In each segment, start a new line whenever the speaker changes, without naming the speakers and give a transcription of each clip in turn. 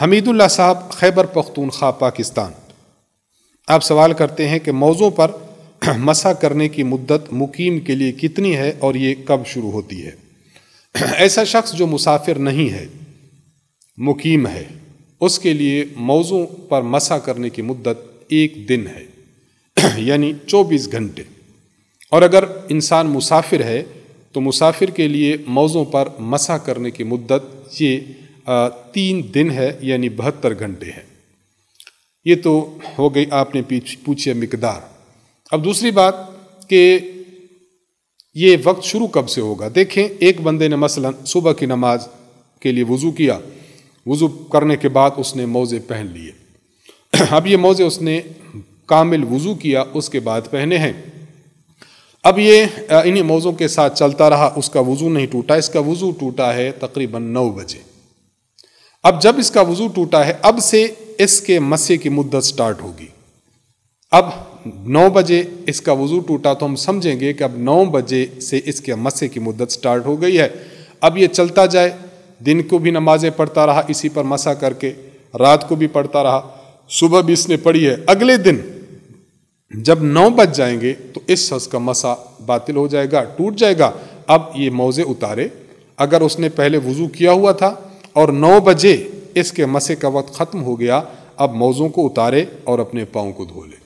हमीदुल्ला साहब खैबर पख्तूनख्वा पाकिस्तान आप सवाल करते हैं कि मौज़ों पर मसा करने की मुद्दत मुकीम के लिए कितनी है और ये कब शुरू होती है ऐसा शख्स जो मुसाफिर नहीं है मुकीम है उसके लिए मौज़ों पर मसा करने की मुद्दत एक दिन है यानी चौबीस घंटे और अगर इंसान मुसाफिर है तो मुसाफिर के लिए मौज़ों पर मसा करने की मुद्दत ये तीन दिन है यानी बहत्तर घंटे हैं ये तो हो गई आपने पूछी मकदार अब दूसरी बात कि ये वक्त शुरू कब से होगा देखें एक बंदे ने मसलन सुबह की नमाज के लिए वज़ू किया वज़ू करने के बाद उसने मोज़े पहन लिए अब ये मोज़े उसने कामिल वज़ू किया उसके बाद पहने हैं अब ये इन्हीं मौज़ों के साथ चलता रहा उसका वज़ू नहीं टूटा इसका वज़ू टूटा है तकरीबन नौ बजे अब जब इसका वजू टूटा है अब से इसके मस्से की मुद्दत स्टार्ट होगी अब 9 बजे इसका वजू टूटा तो हम समझेंगे कि अब 9 बजे से इसके मस्से की मुद्दत स्टार्ट हो गई है अब ये चलता जाए दिन को भी नमाजें पढ़ता रहा इसी पर मसा करके रात को भी पढ़ता रहा सुबह भी इसने पढ़ी है अगले दिन जब नौ बज जाएंगे तो इस शख्स का मसा बातिल हो जाएगा टूट जाएगा अब ये मौजे उतारे अगर उसने पहले वज़ू किया हुआ था और नौ बजे इसके मसे का वक्त ख़त्म हो गया अब मौज़ों को उतारे और अपने पाँव को धो ले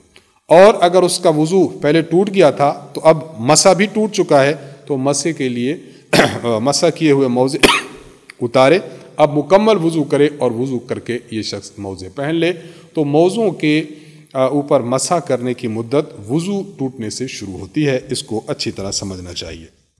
और अगर उसका वज़ू पहले टूट गया था तो अब मसा भी टूट चुका है तो मसे के लिए मसा किए हुए मौज़े उतारे अब मुकम्मल वज़ू करे और वज़ू करके ये शख्स मौज़े पहन ले तो मौज़ों के ऊपर मसा करने की मुद्दत वज़ू टूटने से शुरू होती है इसको अच्छी तरह समझना चाहिए